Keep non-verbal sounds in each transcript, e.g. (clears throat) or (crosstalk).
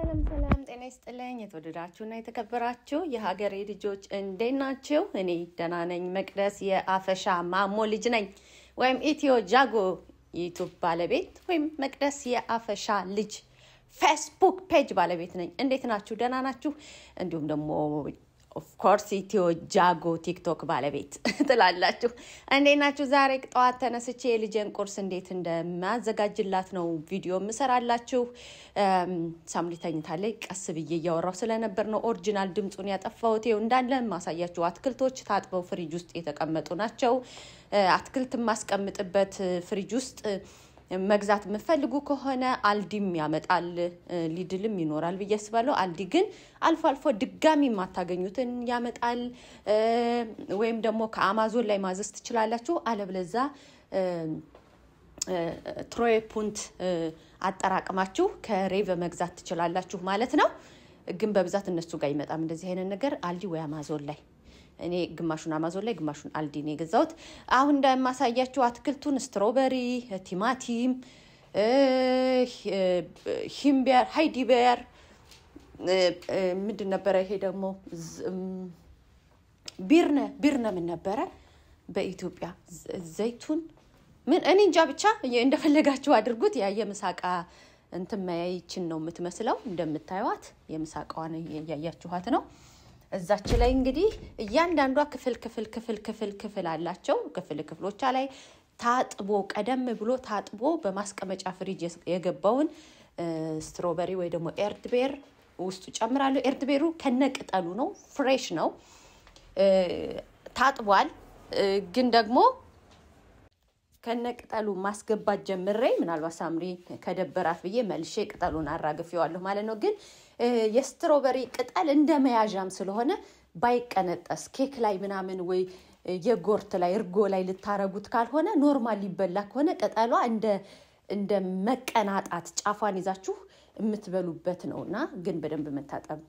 ሰላም ሰላም፣ ጤና ይስጥልኝ። የተወደዳችሁና የተከበራችሁ የሀገሬ ልጆች እንዴት ናችሁ? እኔ ደህና ነኝ። መቅደስ የአፈሻ ማሞ ልጅ ነኝ፣ ወይም ኢትዮ ጃጎ ዩቱብ ባለቤት ወይም መቅደስ የአፈሻ ልጅ ፌስቡክ ፔጅ ባለቤት ነኝ። እንዴት ናችሁ? ደህና ናችሁ? እንዲሁም ደግሞ ኦፍኮርስ ኢትዮ ጃጎ ቲክቶክ ባለቤት (laughs) ትላላችሁ። እንዴት ናችሁ? ዛሬ ጠዋት ተነስቼ የልጄን ቁርስ እንዴት እንደማዘጋጅላት ነው ቪዲዮ የምሰራላችሁ። ሳምሪ ተኝታለች። ቀስ ብዬ እያወራሁ ስለነበር ነው ኦሪጂናል ድምፁን ያጠፋሁት። ይኸው እንዳለ ማሳያችሁ አትክልቶች ታጥበው ፍሪጅ ውስጥ የተቀመጡ ናቸው። አትክልት የማስቀምጥበት ፍሪጅ ውስጥ መግዛት የምፈልጉ ከሆነ አልዲም ያመጣል፣ ሊድልም ይኖራል ብዬ አስባለሁ። አልዲ ግን አልፎ አልፎ ድጋሚ የማታገኙትን ያመጣል። ወይም ደግሞ ከአማዞን ላይ ማዘዝ ትችላላችሁ። አለብለዛ ትሮይ ፑንት አጠራቅማችሁ ከሬ መግዛት ትችላላችሁ ማለት ነው። ግን በብዛት እነሱ ጋር ይመጣም እንደዚህ አይነት ነገር አልዲ ወይ አማዞን ላይ እኔ ግማሹን አማዞን ላይ ግማሹን አልዲን የገዛሁት። አሁን እንደማሳያችሁ አትክልቱን ስትሮበሪ፣ ቲማቲም፣ ሂምቢያር፣ ሃይዲቢያር ምንድን ነበረ ይሄ ደግሞ ቢርነ ቢርነ ምን ነበረ በኢትዮጵያ ዘይቱን ምን እኔ እንጃ ብቻ እንደፈለጋችሁ አድርጉት። ያ የምሳቃ እንትን መያይችን ነው የምትመስለው እንደምታዩዋት የምሳቃዋን እያያችኋት ነው። እዛች ላይ እንግዲህ እያንዳንዷ ክፍል ክፍል ክፍል ክፍል ክፍል አላቸው። ክፍል ክፍሎቿ ላይ ታጥቦ ቀደም ብሎ ታጥቦ በማስቀመጫ ፍሪጅ የገባውን ስትሮበሪ ወይ ደግሞ ኤርድቤር ውስጡ ጨምራለሁ። ኤርድቤሩ ከነቅጠሉ ነው፣ ፍሬሽ ነው፣ ታጥቧል ግን ደግሞ ከነቅጠሉ ማስገባት ጀምሬ ምናልባት ሳምሪ ከደበራት ብዬ መልሼ ቅጠሉን አራግፌዋለሁ ማለት ነው። ግን የስትሮበሪ ቅጠል እንደ መያዣም ስለሆነ ባይቀነጠስ ኬክ ላይ ምናምን ወይ የጎርት ላይ እርጎ ላይ ልታረጉት ካልሆነ ኖርማል ሊበላ ከሆነ ቅጠሏ እንደ እንደ መቀናጣት ጫፏን ይዛችሁ የምትበሉበት ነው እና ግን በደንብ መታጠብ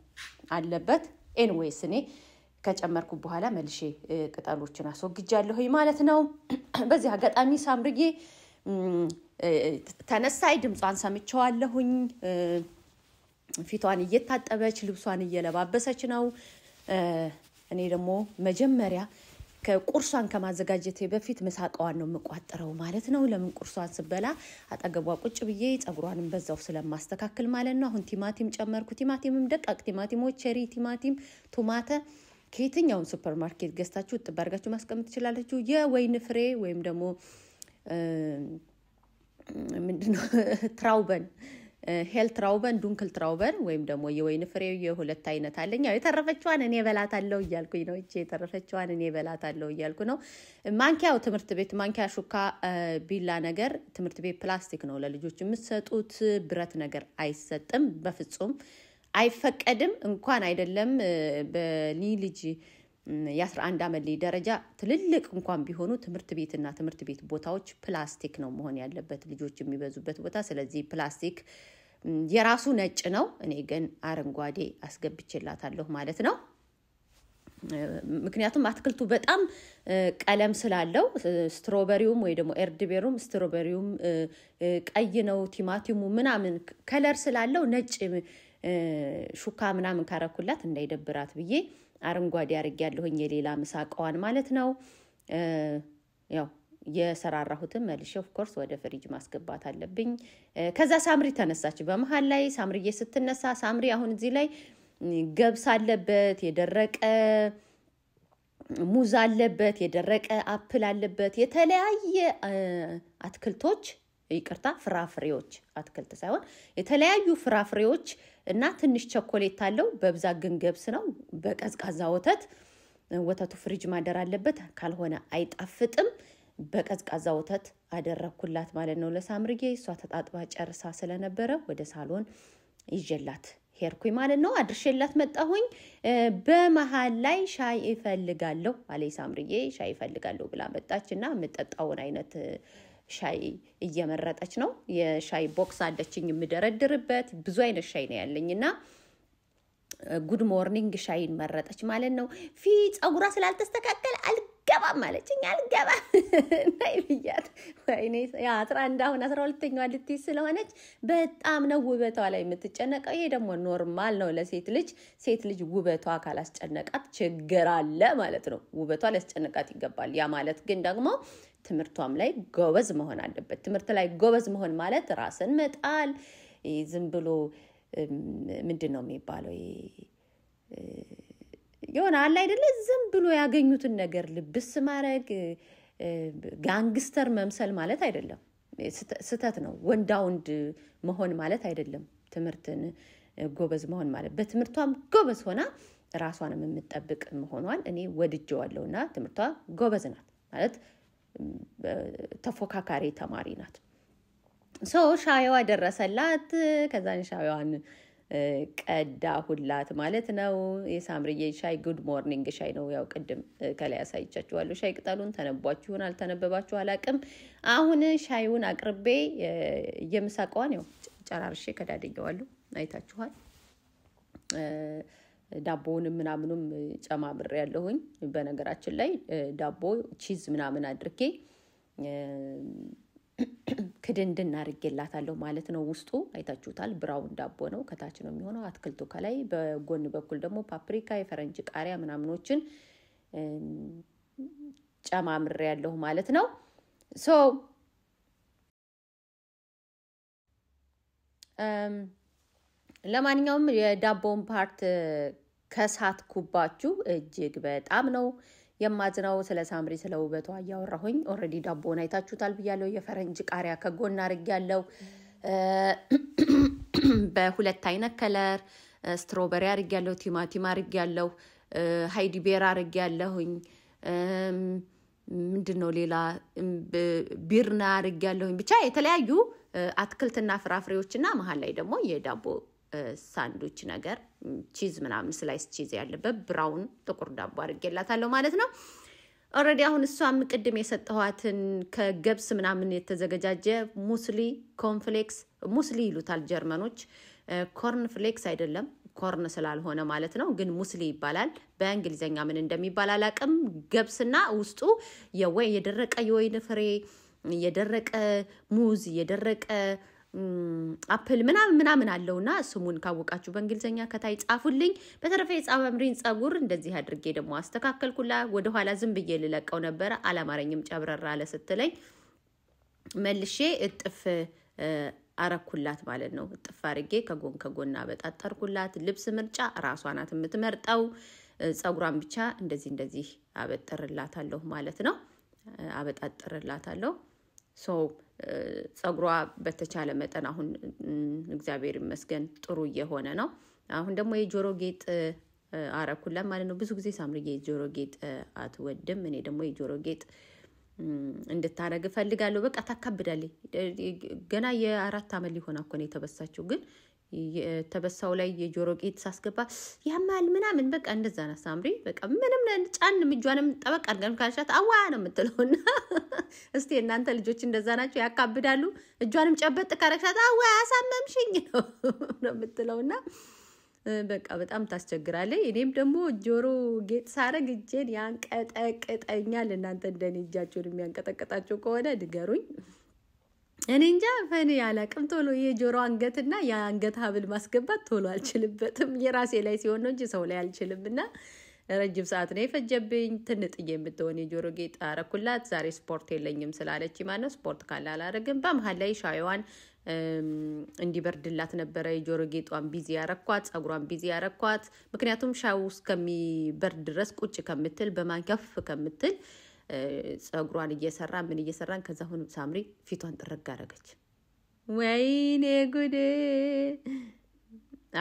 አለበት። ኤንዌይስ እኔ ከጨመርኩ በኋላ መልሼ ቅጠሎችን አስወግጃለሁኝ ማለት ነው። (clears throat) በዚህ አጋጣሚ ሳምርጌ ተነሳይ ድምጿን ሰምቸዋለሁኝ። ፊቷን እየታጠበች ልብሷን እየለባበሰች ነው። እኔ ደግሞ መጀመሪያ ከቁርሷን ከማዘጋጀቴ በፊት ምሳቀዋን ነው የምቋጥረው ማለት ነው። ለምን ቁርሷን ስበላ አጠገቧ ቁጭ ብዬ ጸጉሯንም በዛው ስለማስተካከል ማለት ነው። አሁን ቲማቲም ጨመርኩ። ቲማቲምም ደቃቅ ቲማቲሞች፣ ቸሪ ቲማቲም፣ ቱማተ ከየትኛውን ሱፐር ማርኬት ገዝታችሁ ጥብ አድርጋችሁ ማስቀመጥ ትችላለችሁ። የወይን ፍሬ ወይም ደግሞ ምንድነው (laughs) ትራውበን ሄል ትራውበን ዱንክል ትራውበን ወይም ደግሞ የወይን ፍሬ የሁለት አይነት አለኝ። ያው የተረፈችዋን እኔ በላታለሁ እያልኩኝ ነው። እ የተረፈችዋን እኔ በላታለሁ እያልኩ ነው። ማንኪያው ትምህርት ቤት ማንኪያ፣ ሹካ፣ ቢላ ነገር ትምህርት ቤት ፕላስቲክ ነው ለልጆች የምትሰጡት። ብረት ነገር አይሰጥም በፍጹም። አይፈቀድም። እንኳን አይደለም በኒ ልጅ የአስራ አንድ ዓመት ላይ ደረጃ ትልልቅ እንኳን ቢሆኑ ትምህርት ቤትና ትምህርት ቤት ቦታዎች ፕላስቲክ ነው መሆን ያለበት ልጆች የሚበዙበት ቦታ። ስለዚህ ፕላስቲክ የራሱ ነጭ ነው። እኔ ግን አረንጓዴ አስገብቼላታለሁ ማለት ነው። ምክንያቱም አትክልቱ በጣም ቀለም ስላለው ስትሮበሪውም ወይ ደግሞ ኤርድቤሩም ስትሮበሪውም ቀይ ነው፣ ቲማቲሙ ምናምን ከለር ስላለው ነጭ ሹካ ምናምን ካረኩላት እንዳይደብራት ብዬ አረንጓዴ አርግ ያለሁኝ የሌላ ምሳ እቃዋን ማለት ነው። ያው የሰራራሁትን መልሼ ኦፍኮርስ ወደ ፍሪጅ ማስገባት አለብኝ። ከዛ ሳምሪ ተነሳች በመሀል ላይ። ሳምሪዬ ስትነሳ ሳምሪ አሁን እዚህ ላይ ገብስ አለበት፣ የደረቀ ሙዝ አለበት፣ የደረቀ አፕል አለበት፣ የተለያየ አትክልቶች ይቅርታ ፍራፍሬዎች፣ አትክልት ሳይሆን የተለያዩ ፍራፍሬዎች እና ትንሽ ቸኮሌት አለው። በብዛት ግን ገብስ ነው። በቀዝቃዛ ወተት ወተቱ ፍሪጅ ማደር አለበት፣ ካልሆነ አይጣፍጥም። በቀዝቃዛ ወተት አደረግኩላት ማለት ነው ለሳምርጌ። እሷ ተጣጥባ ጨርሳ ስለነበረ ወደ ሳሎን ይዤላት ሄድኩኝ ማለት ነው። አድርሼላት መጣሁኝ። በመሀል ላይ ሻይ እፈልጋለሁ አለ ሳምርዬ። ሻይ እፈልጋለሁ ብላ መጣች እና የምጠጣውን አይነት ሻይ እየመረጠች ነው። የሻይ ቦክስ አለችኝ የምደረድርበት ብዙ አይነት ሻይ ነው ያለኝ እና ጉድ ሞርኒንግ ሻይን መረጠች ማለት ነው። ፊ ጸጉሯ ስላልተስተካከል አል አልገባም አለችኝ። አልገባም ናይ (laughs) ብያት ወይኔ አስራ አንድ አሁን አስራ ሁለተኛ ልትይ ስለሆነች በጣም ነው ውበቷ ላይ የምትጨነቀው። ይሄ ደግሞ ኖርማል ነው ለሴት ልጅ። ሴት ልጅ ውበቷ ካላስጨነቃት ችግር አለ ማለት ነው። ውበቷ ሊያስጨንቃት ይገባል። ያ ማለት ግን ደግሞ ትምህርቷም ላይ ጎበዝ መሆን አለበት። ትምህርት ላይ ጎበዝ መሆን ማለት ራስን መጣል ዝም ብሎ ምንድን ነው የሚባለው የሆነ አለ አይደለ ዝም ብሎ ያገኙትን ነገር ልብስ ማድረግ ጋንግስተር መምሰል ማለት አይደለም። ስተት ነው። ወንዳ ወንድ መሆን ማለት አይደለም። ትምህርትን ጎበዝ መሆን ማለት በትምህርቷም ጎበዝ ሆና ራሷንም የምጠብቅ መሆኗን እኔ ወድጀዋለሁ እና ትምህርቷ ጎበዝ ናት ማለት ተፎካካሪ ተማሪ ናት። ሰው ሻየዋ ደረሰላት። ከዛን ሻየዋን ቀዳሁላት ማለት ነው። የሳምርዬ ሻይ ጉድ ሞርኒንግ ሻይ ነው። ያው ቅድም ከላይ ያሳይቻችኋለሁ። ሻይ ቅጠሉን ተነቧችሁን አልተነበባችሁ አላቅም። አሁን ሻዩን አቅርቤ የምሳቀዋን ያው ጨራርሼ ከዳድየዋለሁ። አይታችኋል። ዳቦውንም ምናምኑም ጨማምሬ ያለሁኝ። በነገራችን ላይ ዳቦ ቺዝ ምናምን አድርጌ (coughs) ክድንድን አድርጌላታለሁ ማለት ነው። ውስጡ አይታችሁታል። ብራውን ዳቦ ነው፣ ከታች ነው የሚሆነው። አትክልቱ ከላይ፣ በጎን በኩል ደግሞ ፓፕሪካ፣ የፈረንጅ ቃሪያ ምናምኖችን ጨማምሬ ያለሁ ማለት ነው። ሶ ለማንኛውም የዳቦውን ፓርት ከሳትኩባችሁ እጅግ በጣም ነው የማዝነው ስለ ሳምሪ ስለ ውበቷ እያወራሁኝ ኦልሬዲ ዳቦን አይታችሁታል ብያለሁ። የፈረንጅ ቃሪያ ከጎን አርግ ያለው (clears throat) በሁለት አይነት ከለር ስትሮበሪ አርግ ያለው፣ ቲማቲም አርግ ያለው፣ ሀይዲ ቤር አርግ ያለሁኝ ምንድን ነው ሌላ ቢርና አርግ ያለሁኝ ብቻ የተለያዩ አትክልትና ፍራፍሬዎችና መሀል ላይ ደግሞ የዳቦ ሳንዱች ነገር ቺዝ ምናምን ስላይስ ቺዝ ያለበት ብራውን ጥቁር ዳቦ አድርጌላታለሁ ማለት ነው። ኦልሬዲ አሁን እሷም ቅድም የሰጠኋትን ከገብስ ምናምን የተዘገጃጀ ሙስሊ ኮንፍሌክስ ሙስሊ ይሉታል ጀርመኖች። ኮርን ፍሌክስ አይደለም ኮርን ስላልሆነ ማለት ነው፣ ግን ሙስሊ ይባላል። በእንግሊዝኛ ምን እንደሚባል አላቅም። ገብስና ውስጡ የደረቀ የወይን ፍሬ፣ የደረቀ ሙዝ፣ የደረቀ አፕል ምናምን ምናምን አለውና ስሙን ካወቃችሁ በእንግሊዝኛ ከታይ ጻፉልኝ። በተረፈ የጻምሪን ጸጉር እንደዚህ አድርጌ ደግሞ አስተካከልኩላ። ወደኋላ ዝም ብዬ ልለቀው ነበረ አላማረኝም። ጨብረራ አለ ስትለኝ መልሼ እጥፍ አረኩላት ማለት ነው። እጥፍ አርጌ ከጎን ከጎን አበጣጠርኩላት። ልብስ ምርጫ ራሷ ናት የምትመርጠው። ጸጉሯን ብቻ እንደዚህ እንደዚህ አበጠርላታለሁ ማለት ነው። አበጣጠርላታለሁ ሰው ጸጉሯ በተቻለ መጠን አሁን እግዚአብሔር ይመስገን ጥሩ እየሆነ ነው። አሁን ደግሞ የጆሮ ጌጥ አረኩላት ማለት ነው። ብዙ ጊዜ ሳምሪ የጆሮ ጌጥ አትወድም። እኔ ደግሞ የጆሮ ጌጥ እንድታረግ እፈልጋለሁ። በቃ ታካብዳለች። ገና የአራት ዓመት ሊሆና እኮ ነው የተበሳችው ግን ተበሳው ላይ የጆሮ ጌጥ ሳስገባ ያማል ምናምን በቃ እንደዛ ና ሳምሪ በቃ ምንም ጫን ምጇንም ጠበቅ አድርገን ካልሻት አዋ ነው የምትለውና እስቲ እናንተ ልጆች እንደዛ ናቸው ያካብዳሉ። እጇንም ጨበጥ ካረግሻት አዋ አሳመምሽኝ ነው (laughs) ነው የምትለውና በቃ በጣም ታስቸግራለች። እኔም ደግሞ ጆሮ ጌጥ ሳረግ እጄን ያንቀጠቅጠኛል። እናንተ እንደኔ እጃቸውን የሚያንቀጠቀጣቸው ከሆነ ንገሩኝ። እኔ እንጃ ፈኔ አላቅም። ቶሎ የጆሮ አንገትና የአንገት ሀብል ማስገባት ቶሎ አልችልበትም። የራሴ ላይ ሲሆን ነው እንጂ ሰው ላይ አልችልም እና ረጅም ሰዓት ነው የፈጀብኝ። ትንጥዬ የምትሆን የጆሮ ጌጥ አረኩላት። ዛሬ ስፖርት የለኝም ስላለች ነው ስፖርት ካለ አላረግም። በመሀል ላይ ሻይዋን እንዲበርድላት ነበረ የጆሮ ጌጧን ቢዚ ያረኳት፣ ጸጉሯን ቢዚ ያረኳት። ምክንያቱም ሻው ውስጥ ከሚበርድ ድረስ ቁጭ ከምትል በማንከፍ ከምትል ጸጉሯን እየሰራ ምን እየሰራን ከዛ ሁኑ ሳምሪ ፊቷን ጥረግ አረገች። ወይኔ ጉዴ!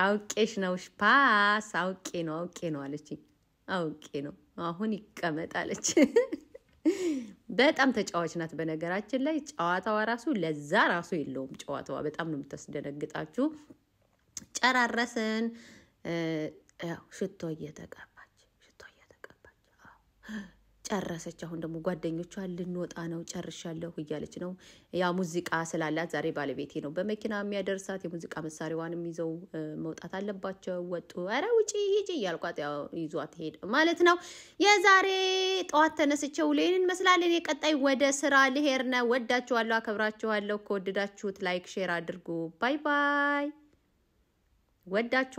አውቄሽ ነው ሽፓስ አውቄ ነው አውቄ ነው አለች። አውቄ ነው አሁን ይቀመጣለች። በጣም ተጫዋች ናት። በነገራችን ላይ ጨዋታዋ ራሱ ለዛ ራሱ የለውም። ጨዋታዋ በጣም ነው የምታስደነግጣችሁ። ጨራረስን። ሽቶ እየተቀባች ሽቶ እየተቀባች ጨረሰች። አሁን ደግሞ ጓደኞቿ ልንወጣ ነው ጨርሻለሁ እያለች ነው። ያ ሙዚቃ ስላላት ዛሬ ባለቤቴ ነው በመኪና የሚያደርሳት የሙዚቃ መሳሪያዋንም ይዘው መውጣት አለባቸው። ወጡ። ኧረ ውጪ ሂጂ እያልኳት ይዟት ሄደ ማለት ነው። የዛሬ ጠዋት ተነስቼ ውሎዬን እንመስላለን። የቀጣይ ወደ ስራ ልሄድ ነው። ወዳችኋለሁ፣ አከብራችኋለሁ። ከወደዳችሁት ላይክ፣ ሼር አድርጉ። ባይ ባይ። ወዳችሁ